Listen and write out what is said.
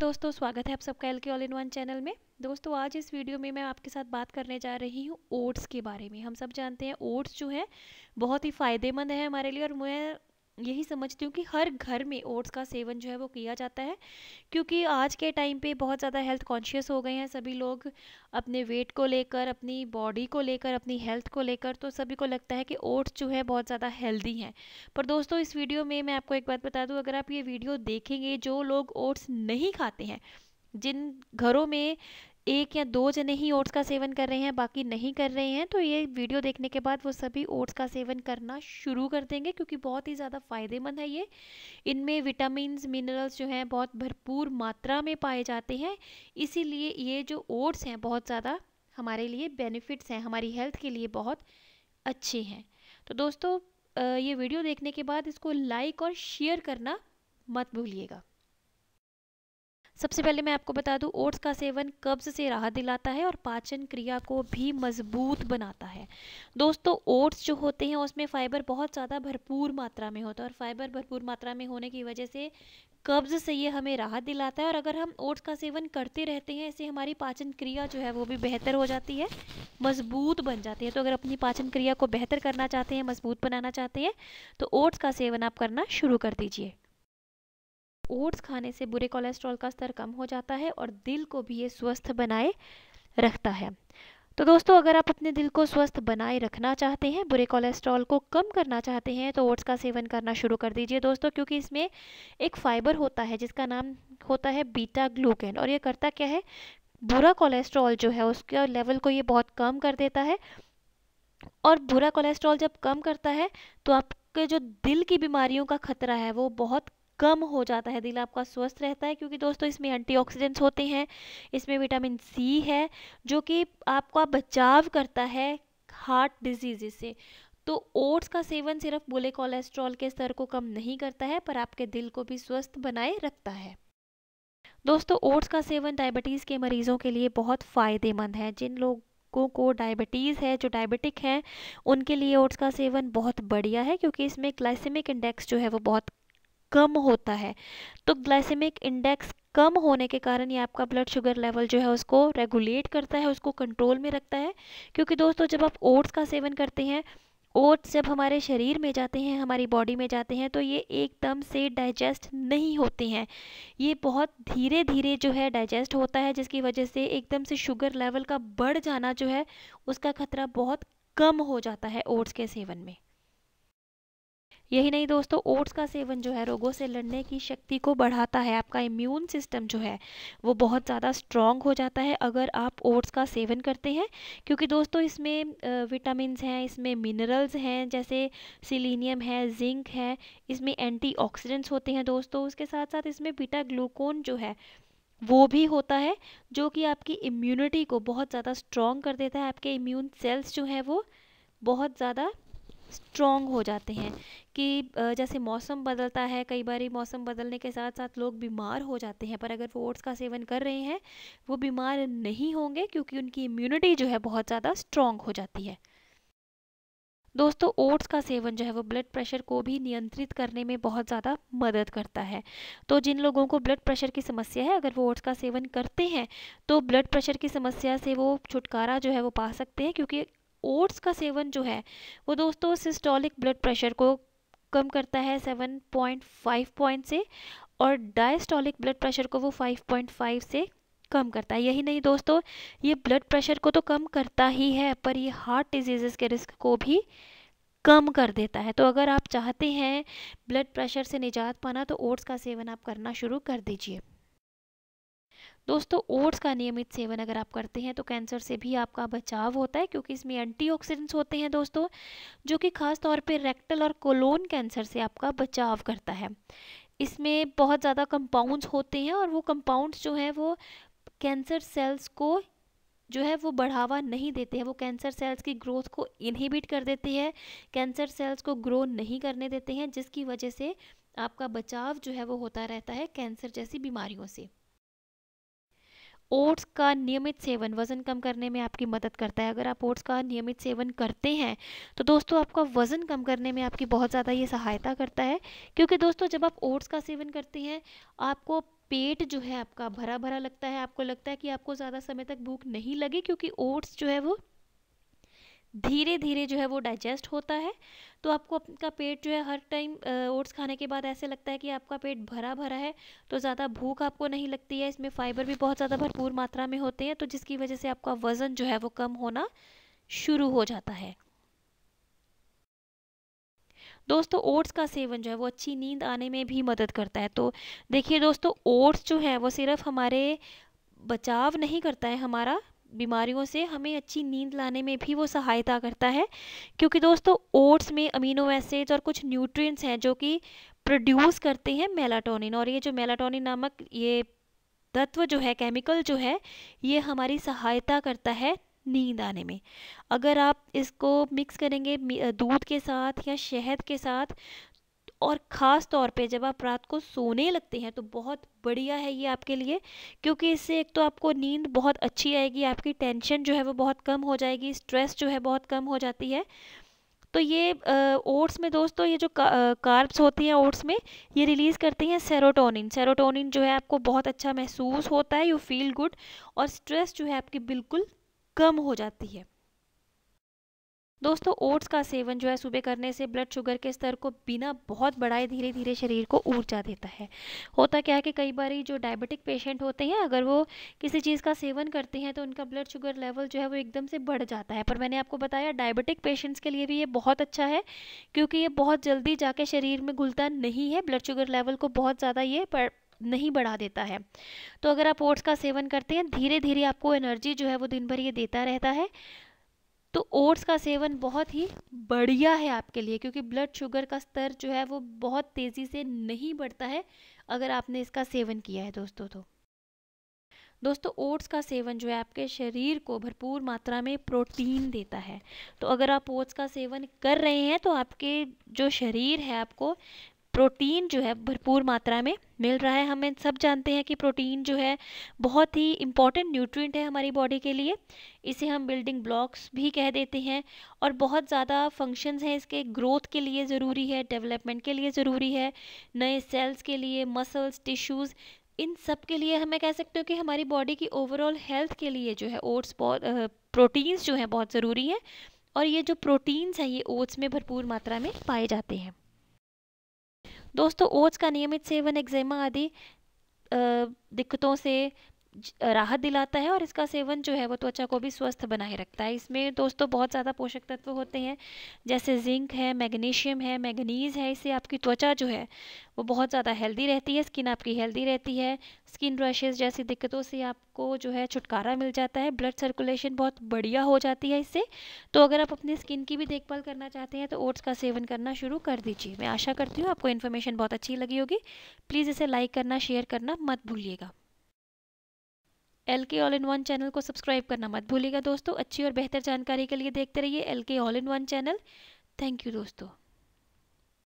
दोस्तों स्वागत है आप सबका L K all in one channel में दोस्तों आज इस वीडियो में मैं आपके साथ बात करने जा रही हूँ ओट्स के बारे में हम सब जानते हैं ओट्स जो है बहुत ही फ़ायदेमंद है हमारे लिए और मैं यही समझती हूँ कि हर घर में ओट्स का सेवन जो है वो किया जाता है क्योंकि आज के टाइम पे बहुत ज़्यादा हेल्थ कॉन्शियस हो गए हैं सभी लोग अपने वेट को लेकर अपनी बॉडी को लेकर अपनी हेल्थ को लेकर तो सभी को लगता है कि ओट्स जो है बहुत ज़्यादा हेल्दी हैं पर दोस्तों इस वीडियो में मैं आपको एक बात बता दूँ अगर आप ये वीडियो देखेंगे जो लोग ओट्स नहीं खाते हैं जिन घरों में एक या दो जने ही ओट्स का सेवन कर रहे हैं बाकी नहीं कर रहे हैं तो ये वीडियो देखने के बाद वो सभी ओट्स का सेवन करना शुरू कर देंगे क्योंकि बहुत ही ज़्यादा फ़ायदेमंद है ये इनमें विटामिन मिनरल्स जो हैं बहुत भरपूर मात्रा में पाए जाते हैं इसीलिए ये जो ओट्स हैं बहुत ज़्यादा हमारे लिए बेनिफिट्स हैं हमारी हेल्थ के लिए बहुत अच्छे हैं तो दोस्तों ये वीडियो देखने के बाद इसको लाइक और शेयर करना मत भूलिएगा सबसे पहले मैं आपको बता दूं ओट्स का सेवन कब्ज से राहत दिलाता है और पाचन क्रिया को भी मजबूत बनाता है दोस्तों ओट्स जो होते हैं उसमें फ़ाइबर बहुत ज़्यादा भरपूर मात्रा में होता है और फाइबर भरपूर मात्रा में होने की वजह से कब्ज़ से ये हमें राहत दिलाता है और अगर हम ओट्स का सेवन करते रहते हैं इससे हमारी पाचन क्रिया जो है वो भी बेहतर हो जाती है मजबूत बन जाती है तो अगर अपनी पाचन क्रिया को बेहतर करना चाहते हैं मजबूत बनाना चाहते हैं तो ओट्स का सेवन आप करना शुरू कर दीजिए ओट्स खाने से बुरे कोलेस्ट्रॉल का स्तर कम हो जाता है और दिल को भी ये स्वस्थ बनाए रखता है तो दोस्तों अगर आप अपने दिल को स्वस्थ बनाए रखना चाहते हैं बुरे कोलेस्ट्रॉल को कम करना चाहते हैं तो ओट्स का सेवन करना शुरू कर दीजिए दोस्तों क्योंकि इसमें एक फाइबर होता है जिसका नाम होता है बीटा ग्लूकेन और ये करता क्या है बुरा कोलेस्ट्रॉल जो है उसके लेवल को ये बहुत कम कर देता है और बुरा कोलेस्ट्रॉल जब कम करता है तो आपके जो दिल की बीमारियों का खतरा है वो बहुत कम हो जाता है दिल आपका स्वस्थ रहता है क्योंकि दोस्तों इसमें एंटीऑक्सीडेंट्स होते हैं इसमें विटामिन सी है जो कि आपका बचाव करता है हार्ट डिजीज़ से तो ओट्स का सेवन सिर्फ बोले कोलेस्ट्रॉल के स्तर को कम नहीं करता है पर आपके दिल को भी स्वस्थ बनाए रखता है दोस्तों ओट्स का सेवन डायबिटीज़ के मरीज़ों के लिए बहुत फ़ायदेमंद है जिन लोग लोगों को डायबिटीज़ है जो डायबिटिक हैं उनके लिए ओट्स का सेवन बहुत बढ़िया है क्योंकि इसमें ग्लाइसेमिक इंडेक्स जो है वो बहुत कम होता है तो ग्लाइसेमिक इंडेक्स कम होने के कारण ये आपका ब्लड शुगर लेवल जो है उसको रेगुलेट करता है उसको कंट्रोल में रखता है क्योंकि दोस्तों जब आप ओट्स का सेवन करते हैं ओट्स जब हमारे शरीर में जाते हैं हमारी बॉडी में जाते हैं तो ये एकदम से डाइजेस्ट नहीं होते हैं ये बहुत धीरे धीरे जो है डाइजेस्ट होता है जिसकी वजह से एकदम से शुगर लेवल का बढ़ जाना जो है उसका खतरा बहुत कम हो जाता है ओट्स के सेवन में यही नहीं दोस्तों ओट्स का सेवन जो है रोगों से लड़ने की शक्ति को बढ़ाता है आपका इम्यून सिस्टम जो है वो बहुत ज़्यादा स्ट्रॉन्ग हो जाता है अगर आप ओट्स का सेवन करते हैं क्योंकि दोस्तों इसमें विटामिन हैं इसमें मिनरल्स हैं जैसे सिलीनियम है जिंक है इसमें एंटी होते हैं दोस्तों उसके साथ साथ इसमें बीटा ग्लूकोन जो है वो भी होता है जो कि आपकी इम्यूनिटी को बहुत ज़्यादा स्ट्रॉन्ग कर देता है आपके इम्यून सेल्स जो हैं वो बहुत ज़्यादा स्ट्रॉन्ग हो जाते हैं कि जैसे मौसम बदलता है कई बार मौसम बदलने के साथ साथ लोग बीमार हो जाते हैं पर अगर वो ओट्स का सेवन कर रहे हैं वो बीमार नहीं होंगे क्योंकि उनकी इम्यूनिटी जो है बहुत ज़्यादा स्ट्रॉन्ग हो जाती है दोस्तों ओट्स का सेवन जो है वो ब्लड प्रेशर को भी नियंत्रित करने में बहुत ज़्यादा मदद करता है तो जिन लोगों को ब्लड प्रेशर की समस्या है अगर वो ओट्स का सेवन करते हैं तो ब्लड प्रेशर की समस्या से वो छुटकारा जो है वो पा सकते हैं क्योंकि ओट्स का सेवन जो है वो दोस्तों सिस्टोलिक ब्लड प्रेशर को कम करता है सेवन पॉइंट फाइव पॉइंट से और डायस्टोलिक ब्लड प्रेशर को वो फाइव पॉइंट फाइव से कम करता है यही नहीं दोस्तों ये ब्लड प्रेशर को तो कम करता ही है पर ये हार्ट डिजीज़ के रिस्क को भी कम कर देता है तो अगर आप चाहते हैं ब्लड प्रेशर से निजात पाना तो ओट्स का सेवन आप करना शुरू कर दीजिए दोस्तों ओट्स का नियमित सेवन अगर आप करते हैं तो कैंसर से भी आपका बचाव होता है क्योंकि इसमें एंटीऑक्सीडेंट्स होते हैं दोस्तों जो कि खास तौर पर रेक्टल और कोलोन कैंसर से आपका बचाव करता है इसमें बहुत ज़्यादा कंपाउंड्स होते हैं और वो कंपाउंड्स जो हैं वो कैंसर सेल्स को जो है वो बढ़ावा नहीं देते हैं वो कैंसर सेल्स की ग्रोथ को इनहिबिट कर देते हैं कैंसर सेल्स को ग्रो नहीं करने देते हैं जिसकी वजह से आपका बचाव जो है वो होता रहता है कैंसर जैसी बीमारियों से ओट्स का नियमित सेवन वज़न कम करने में आपकी मदद करता है अगर आप ओट्स का नियमित सेवन करते हैं तो दोस्तों आपका वज़न कम करने में आपकी बहुत ज़्यादा ये सहायता करता है क्योंकि दोस्तों जब आप ओट्स का सेवन करते हैं आपको पेट जो है आपका भरा भरा लगता है आपको लगता है कि आपको ज़्यादा समय तक भूख नहीं लगे क्योंकि ओट्स जो है वो धीरे धीरे जो है वो डाइजेस्ट होता है तो आपको आपका पेट जो है हर टाइम ओट्स खाने के बाद ऐसे लगता है कि आपका पेट भरा भरा है तो ज़्यादा भूख आपको नहीं लगती है इसमें फाइबर भी बहुत ज़्यादा भरपूर मात्रा में होते हैं तो जिसकी वजह से आपका वज़न जो है वो कम होना शुरू हो जाता है दोस्तों ओट्स का सेवन जो है वो अच्छी नींद आने में भी मदद करता है तो देखिए दोस्तों ओट्स जो है वो सिर्फ हमारे बचाव नहीं करता है हमारा बीमारियों से हमें अच्छी नींद लाने में भी वो सहायता करता है क्योंकि दोस्तों ओट्स में अमीनो एसिड्स और कुछ न्यूट्रिएंट्स हैं जो कि प्रोड्यूस करते हैं मेलाटोनिन और ये जो मेलाटोनिन नामक ये तत्व जो है केमिकल जो है ये हमारी सहायता करता है नींद आने में अगर आप इसको मिक्स करेंगे दूध के साथ या शहद के साथ और ख़ास तौर पे जब आप रात को सोने लगते हैं तो बहुत बढ़िया है ये आपके लिए क्योंकि इससे एक तो आपको नींद बहुत अच्छी आएगी आपकी टेंशन जो है वो बहुत कम हो जाएगी स्ट्रेस जो है बहुत कम हो जाती है तो ये ओट्स में दोस्तों ये जो कार्ब्स होती हैं ओट्स में ये रिलीज़ करती हैं सेरोटोनिन सेरोटोनिन जो है आपको बहुत अच्छा महसूस होता है यू फील गुड और स्ट्रेस जो है आपकी बिल्कुल कम हो जाती है दोस्तों ओट्स का सेवन जो है सुबह करने से ब्लड शुगर के स्तर को बिना बहुत बढ़ाए धीरे धीरे शरीर को ऊर्जा देता है होता क्या है कि कई बार जो डायबिटिक पेशेंट होते हैं अगर वो किसी चीज़ का सेवन करते हैं तो उनका ब्लड शुगर लेवल जो है वो एकदम से बढ़ जाता है पर मैंने आपको बताया डायबिटिक पेशेंट्स के लिए भी ये बहुत अच्छा है क्योंकि ये बहुत जल्दी जाके शरीर में घुलता नहीं है ब्लड शुगर लेवल को बहुत ज़्यादा ये नहीं बढ़ा देता है तो अगर आप ओट्स का सेवन करते हैं धीरे धीरे आपको एनर्जी जो है वो दिन भर ये देता रहता है तो ओट्स का सेवन बहुत ही बढ़िया है आपके लिए क्योंकि ब्लड शुगर का स्तर जो है वो बहुत तेज़ी से नहीं बढ़ता है अगर आपने इसका सेवन किया है दोस्तों तो दोस्तों ओट्स का सेवन जो है आपके शरीर को भरपूर मात्रा में प्रोटीन देता है तो अगर आप ओट्स का सेवन कर रहे हैं तो आपके जो शरीर है आपको प्रोटीन जो है भरपूर मात्रा में मिल रहा है हमें सब जानते हैं कि प्रोटीन जो है बहुत ही इम्पॉर्टेंट न्यूट्रिएंट है हमारी बॉडी के लिए इसे हम बिल्डिंग ब्लॉक्स भी कह देते हैं और बहुत ज़्यादा फंक्शंस हैं इसके ग्रोथ के लिए ज़रूरी है डेवलपमेंट के लिए ज़रूरी है नए सेल्स के लिए मसल्स टिश्यूज़ इन सब के लिए हमें कह सकते हो कि हमारी बॉडी की ओवरऑल हेल्थ के लिए जो है ओट्स बहुत प्रोटीन्स जो हैं बहुत ज़रूरी हैं और ये जो प्रोटीन्स हैं ये ओट्स में भरपूर मात्रा में पाए जाते हैं दोस्तों ओट्स का नियमित सेवन एक्जेमा आदि दिक्कतों से राहत दिलाता है और इसका सेवन जो है वो त्वचा को भी स्वस्थ बनाए रखता है इसमें दोस्तों बहुत ज़्यादा पोषक तत्व होते हैं जैसे जिंक है मैग्नीशियम है मैगनीज़ है इससे आपकी त्वचा जो है वो बहुत ज़्यादा हेल्दी रहती है स्किन आपकी हेल्दी रहती है स्किन रशेज़ जैसी दिक्कतों से आपको जो है छुटकारा मिल जाता है ब्लड सर्कुलेशन बहुत बढ़िया हो जाती है इससे तो अगर आप अपनी स्किन की भी देखभाल करना चाहते हैं तो ओट्स का सेवन करना शुरू कर दीजिए मैं आशा करती हूँ आपको इन्फॉर्मेशन बहुत अच्छी लगी होगी प्लीज़ इसे लाइक करना शेयर करना मत भूलिएगा L K all in one channel को सब्सक्राइब करना मत भूलिएगा दोस्तों अच्छी और बेहतर जानकारी के लिए देखते रहिए L K all in one channel thank you दोस्तों